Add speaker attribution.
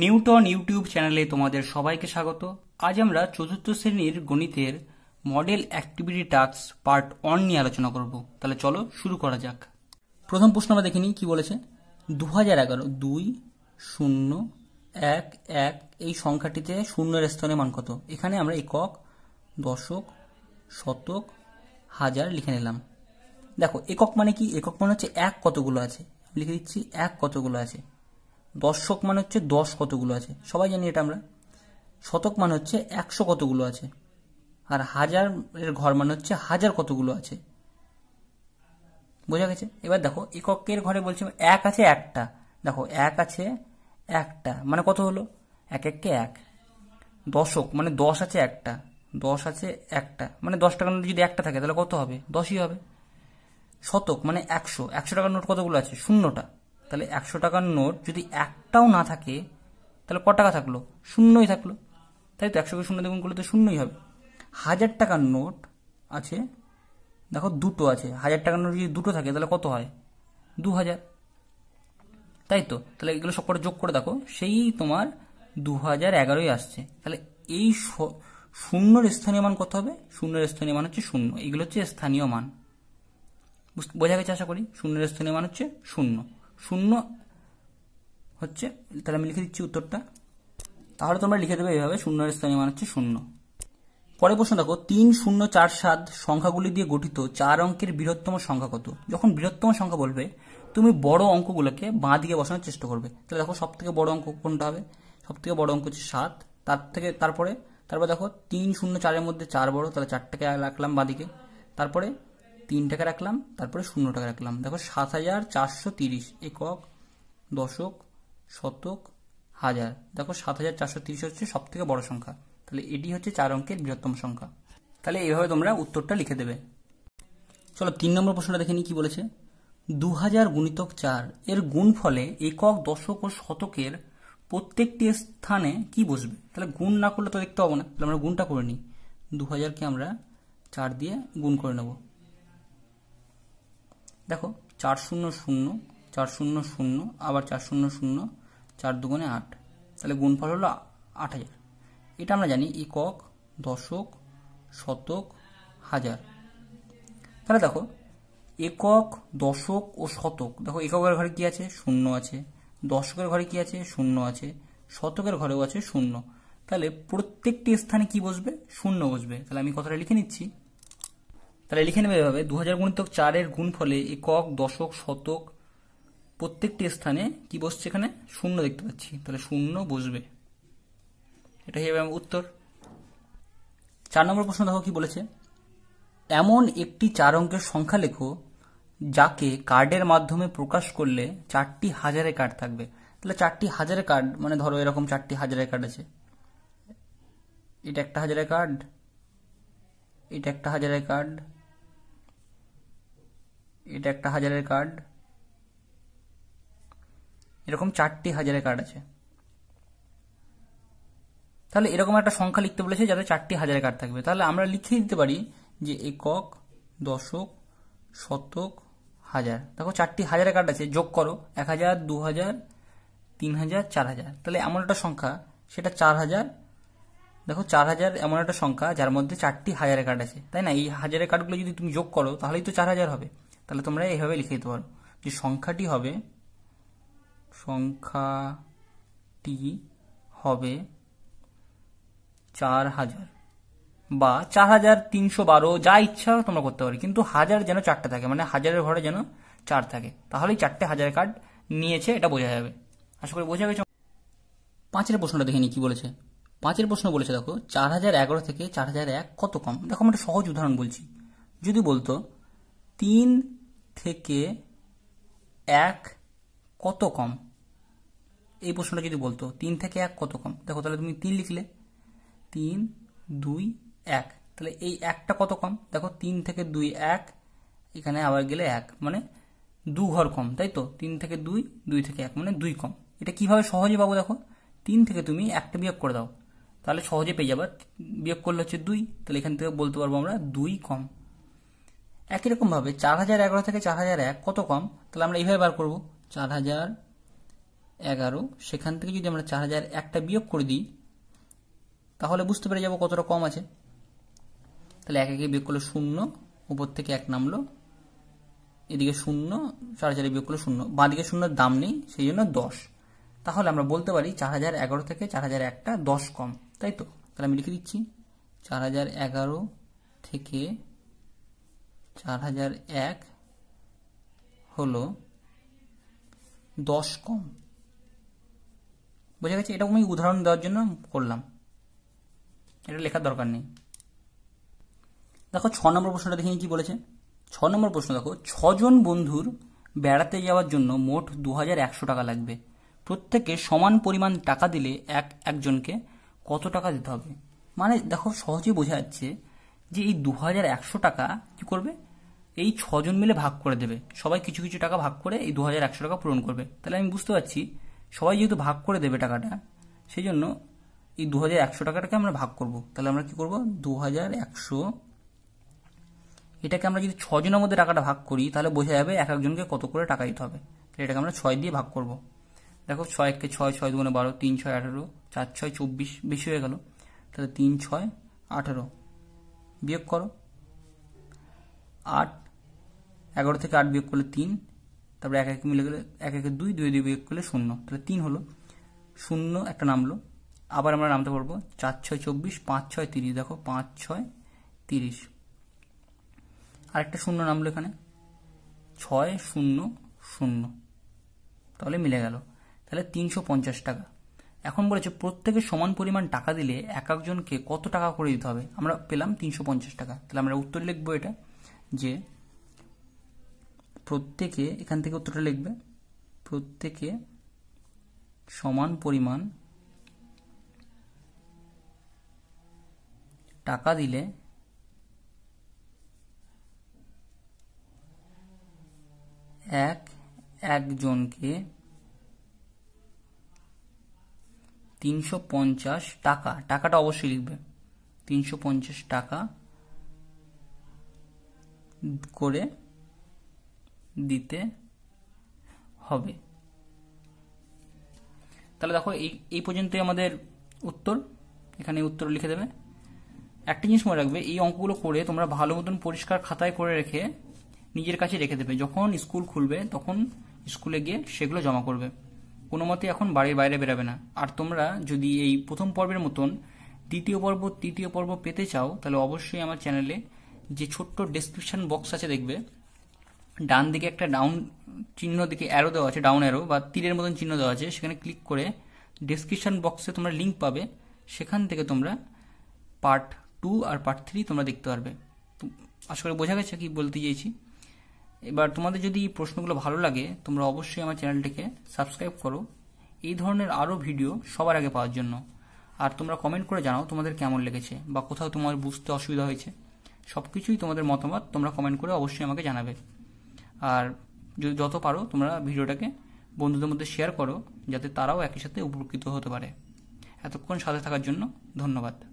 Speaker 1: Newton YouTube চ্যানেলে তোমাদের সবাইকে স্বাগত আজ আমরা চতুর্থ শ্রেণীর গণিতের model activity task part one নিয়ে আলোচনা করব তাহলে চলো শুরু করা যাক প্রথম প্রশ্ন আমরা দেখিনি কি বলেছে দু হাজার এগারো দুই শূন্য এক এক এই সংখ্যাটিতে শূন্যের স্থানে মান কত এখানে আমরা একক দশক শতক হাজার লিখে নিলাম দেখো একক মানে কি একক মানে হচ্ছে এক কতগুলো আছে লিখে দিচ্ছি এক কতগুলো আছে দশক মানে হচ্ছে দশ কতগুলো আছে সবাই জানি এটা আমরা শতক মানে হচ্ছে একশো কতগুলো আছে আর হাজারের ঘর মানে হচ্ছে হাজার কতগুলো আছে বোঝা গেছে এবার দেখো এককের ঘরে বলছি এক আছে একটা দেখো এক আছে একটা মানে কত হলো এক এককে এক দশক মানে দশ আছে একটা দশ আছে একটা মানে দশ টাকার নোট যদি একটা থাকে তাহলে কত হবে দশই হবে শতক মানে একশো একশো টাকার নোট কতগুলো আছে শূন্যটা তাহলে একশো টাকার নোট যদি একটাও না থাকে তাহলে ক টাকা থাকলো শূন্যই থাকলো তাই তো একশোকে শূন্য দেখুন করলে তো শূন্যই হবে হাজার টাকার নোট আছে দেখো দুটো আছে হাজার টাকার নোট যদি দুটো থাকে তাহলে কত হয় দু হাজার তাই তো তাহলে এগুলো সব যোগ করে দেখো সেই তোমার দু হাজার এগারোই আসছে তাহলে এই শূন্যর স্থানীয় মান কত হবে শূন্যের স্থানীয় মান হচ্ছে শূন্য এগুলো হচ্ছে স্থানীয় মান বোঝা গেছে আশা করি শূন্যের স্থানীয় মান হচ্ছে শূন্য শূন্য হচ্ছে তাহলে আমি লিখে দিচ্ছি উত্তরটা তাহলে তোমরা লিখে দেবে এইভাবে শূন্যের স্থানীয় মান হচ্ছে শূন্য পরে প্রশ্ন দেখো তিন শূন্য চার সাত সংখ্যাগুলি দিয়ে গঠিত চার অঙ্কের বৃহত্তম সংখ্যা কত যখন বৃহত্তম সংখ্যা বলবে তুমি বড় অঙ্কগুলোকে বাঁ দিকে বসানোর চেষ্টা করবে তাহলে দেখো সব থেকে বড় অঙ্ক কোনটা হবে সব থেকে বড় অঙ্ক হচ্ছে সাত তার থেকে তারপরে তারপর দেখো তিন শূন্য চারের মধ্যে চার বড় তাহলে চারটাকে রাখলাম বাঁ দিকে তারপরে তিন টাকা রাখলাম তারপরে শূন্য টাকা রাখলাম দেখো সাত হাজার চারশো তিরিশ একক দশক শতক হাজার দেখো সাত হাজার চারশো তিরিশ হচ্ছে সব থেকে বড় সংখ্যা তাহলে এটি হচ্ছে চার অঙ্কের বৃহত্তম সংখ্যা তাহলে এইভাবে তোমরা উত্তরটা লিখে দেবে চলো তিন নম্বর প্রশ্নটা দেখে নিই কি বলেছে দু হাজার গুণিতক চার এর গুণ ফলে একক দশক ও শতকের প্রত্যেকটি স্থানে কি বসবে তাহলে গুণ না করলে তো দেখতে পাবো না তাহলে আমরা গুণটা করে নিই দু হাজারকে আমরা চার দিয়ে গুণ করে নেবো দেখো চার শূন্য শূন্য চার শূন্য শূন্য আবার চার শূন্য শূন্য চার দুগুণে আট তাহলে গুণফল হলো আট হাজার এটা আমরা জানি একক দশক শতক হাজার তাহলে দেখো একক দশক ও শতক দেখো এককের ঘরে কি আছে শূন্য আছে দশকের ঘরে কি আছে শূন্য আছে শতকের ঘরেও আছে শূন্য তাহলে প্রত্যেকটি স্থানে কি বসবে শূন্য বসবে তাহলে আমি কথাটা লিখে নিচ্ছি তাহলে লিখে নেবে এভাবে দু হাজার গুণিতক চারের গুণ ফলে একক দশক শতক প্রত্যেকটি স্থানে কি বসছে এখানে শূন্য দেখতে পাচ্ছি তাহলে শূন্য বসবে এটা হিসেবে আমার উত্তর চার নম্বর প্রশ্ন দেখো কি বলেছে এমন একটি চার অঙ্কের সংখ্যা লেখো যাকে কার্ডের মাধ্যমে প্রকাশ করলে চারটি হাজারে কার্ড থাকবে তাহলে চারটি হাজারে কার্ড মানে ধরো এরকম চারটি হাজারে কার্ড আছে এটা একটা হাজারে কার্ড এটা একটা হাজারে কার্ড এটা একটা হাজারের কার্ড এরকম চারটি হাজারের কার্ড আছে তাহলে এরকম একটা সংখ্যা লিখতে বলেছে যাতে চারটি হাজারের কার্ড থাকবে তাহলে আমরা লিখে দিতে পারি যে একক দশক শতক হাজার দেখো চারটি হাজারের কার্ড আছে যোগ করো এক হাজার দু হাজার তিন হাজার চার হাজার তাহলে এমন একটা সংখ্যা সেটা চার হাজার দেখো চার হাজার এমন একটা সংখ্যা যার মধ্যে চারটি হাজারের কার্ড আছে তাই না এই হাজারের কার্ডগুলো যদি তুমি যোগ করো তাহলেই তো চার হাজার হবে তাহলে তোমরা এইভাবে লিখে দিতে পারো যে সংখ্যাটি হবে সংখ্যাটি হবে চার হাজার বা চার হাজার তিনশো বারো যা ইচ্ছা তোমরা করতে পারো কিন্তু হাজার যেন চারটে থাকে মানে হাজারের ঘরে যেন চার থাকে তাহলেই চারটে হাজার কার্ড নিয়েছে এটা বোঝা যাবে আশা করি বোঝা গেছে পাঁচের প্রশ্নটা দেখে নি কি বলেছে পাঁচের প্রশ্ন বলেছে দেখো চার হাজার এগারো থেকে চার হাজার এক কত কম দেখো আমি একটা সহজ উদাহরণ বলছি যদি বলতো তিন থেকে এক কত কম এই প্রশ্নটা যদি বলতো তিন থেকে এক কত কম দেখো তাহলে তুমি তিন লিখলে তিন দুই এক তাহলে এই একটা কত কম দেখো তিন থেকে দুই এক এখানে আবার গেলে এক মানে দু ঘর কম তাই তো তিন থেকে দুই দুই থেকে এক মানে দুই কম এটা কিভাবে সহজে পাবো দেখো তিন থেকে তুমি একটা বিয়োগ করে দাও তাহলে সহজে পেয়ে যাবে বিয়োগ করলে হচ্ছে দুই তাহলে এখান থেকে বলতে পারবো আমরা দুই কম একই রকমভাবে চার হাজার এগারো থেকে চার হাজার এক কত কম তাহলে আমরা এইভাবে বার করব চার হাজার এগারো সেখান থেকে যদি আমরা চার হাজার একটা বিয়োগ করে দিই তাহলে বুঝতে পেরে যাবো কতটা কম আছে তাহলে এক একে বিয়োগ করলে শূন্য উপর থেকে এক নামলো এদিকে শূন্য চার চারে বিয়োগ করলে শূন্য দিকে শূন্য দাম নেই সেই জন্য দশ তাহলে আমরা বলতে পারি চার হাজার এগারো থেকে চার হাজার একটা দশ কম তাই তো তাহলে আমি লিখে দিচ্ছি চার হাজার এগারো থেকে চার হাজার এক হলো দশ কম বোঝা গেছে এটা আমি উদাহরণ দেওয়ার জন্য করলাম এটা লেখার দরকার নেই দেখো ছ নম্বর প্রশ্নটা দেখে কি বলেছে ছ নম্বর প্রশ্ন দেখো ছজন বন্ধুর বেড়াতে যাওয়ার জন্য মোট দু টাকা লাগবে প্রত্যেকে সমান পরিমাণ টাকা দিলে এক একজনকে কত টাকা দিতে হবে মানে দেখো সহজেই বোঝা যাচ্ছে যে এই দু হাজার একশো টাকা কী করবে এই ছজন মিলে ভাগ করে দেবে সবাই কিছু কিছু টাকা ভাগ করে এই দু একশো টাকা পূরণ করবে তাহলে আমি বুঝতে পারছি সবাই যেহেতু ভাগ করে দেবে টাকাটা সেই জন্য এই দু হাজার একশো টাকাটাকে আমরা ভাগ করব তাহলে আমরা কি করব দু হাজার একশো এটাকে আমরা যদি ছজনের মধ্যে টাকাটা ভাগ করি তাহলে বোঝা যাবে এক একজনকে কত করে টাকা দিতে হবে তাহলে এটাকে আমরা ছয় দিয়ে ভাগ করব দেখো ছয় এককে ছয় ছয় দুগুণে বারো তিন ছয় আঠেরো চার ছয় চব্বিশ বেশি হয়ে গেল তাহলে তিন ছয় আঠেরো বিয়োগ করো আট এগারো থেকে আট বিয়োগ করলে তিন তারপরে এক এক মিলে গেলে এক একে দুই দুই দুই বিয়োগ করলে শূন্য তাহলে তিন হলো শূন্য একটা নামলো আবার আমরা নামতে পারবো চার ছয় চব্বিশ পাঁচ ছয় তিরিশ দেখো পাঁচ ছয় তিরিশ আরেকটা শূন্য নামলো এখানে ছয় শূন্য শূন্য তাহলে মিলে গেল তাহলে তিনশো পঞ্চাশ টাকা এখন বলেছে প্রত্যেকে সমান পরিমাণ টাকা দিলে এক একজনকে কত টাকা করে দিতে হবে আমরা পেলাম তিনশো পঞ্চাশ টাকা তাহলে আমরা উত্তর লিখবো এটা যে প্রত্যেকে এখান থেকে উত্তরটা লিখবে প্রত্যেকে সমান পরিমাণ টাকা দিলে এক একজনকে তিনশো পঞ্চাশ টাকা টাকাটা অবশ্যই লিখবে তিনশো পঞ্চাশ টাকা করে দিতে হবে তাহলে দেখো এই এই পর্যন্তই আমাদের উত্তর এখানে উত্তর লিখে দেবে একটা জিনিস মনে রাখবে এই অঙ্কগুলো করে তোমরা ভালো মতন পরিষ্কার খাতায় করে রেখে নিজের কাছে রেখে দেবে যখন স্কুল খুলবে তখন স্কুলে গিয়ে সেগুলো জমা করবে কোনো মতে এখন বাড়ির বাইরে বেরাবে না আর তোমরা যদি এই প্রথম পর্বের মতন দ্বিতীয় পর্ব তৃতীয় পর্ব পেতে চাও তাহলে অবশ্যই আমার চ্যানেলে যে ছোট্ট ডেসক্রিপশন বক্স আছে দেখবে ডান দিকে একটা ডাউন চিহ্ন দিকে অ্যারো দেওয়া আছে ডাউন অ্যারো বা তীরের মতন চিহ্ন দেওয়া আছে সেখানে ক্লিক করে ডেসক্রিপশন বক্সে তোমরা লিঙ্ক পাবে সেখান থেকে তোমরা পার্ট টু আর পার্ট থ্রি তোমরা দেখতে পারবে আশা করি বোঝা গেছে কি বলতে চেয়েছি এবার তোমাদের যদি এই প্রশ্নগুলো ভালো লাগে তোমরা অবশ্যই আমার চ্যানেলটিকে সাবস্ক্রাইব করো এই ধরনের আরও ভিডিও সবার আগে পাওয়ার জন্য আর তোমরা কমেন্ট করে জানাও তোমাদের কেমন লেগেছে বা কোথাও তোমার বুঝতে অসুবিধা হয়েছে সব কিছুই তোমাদের মতামত তোমরা কমেন্ট করে অবশ্যই আমাকে জানাবে আর যদি যত পারো তোমরা ভিডিওটাকে বন্ধুদের মধ্যে শেয়ার করো যাতে তারাও একই সাথে উপকৃত হতে পারে এতক্ষণ সাথে থাকার জন্য ধন্যবাদ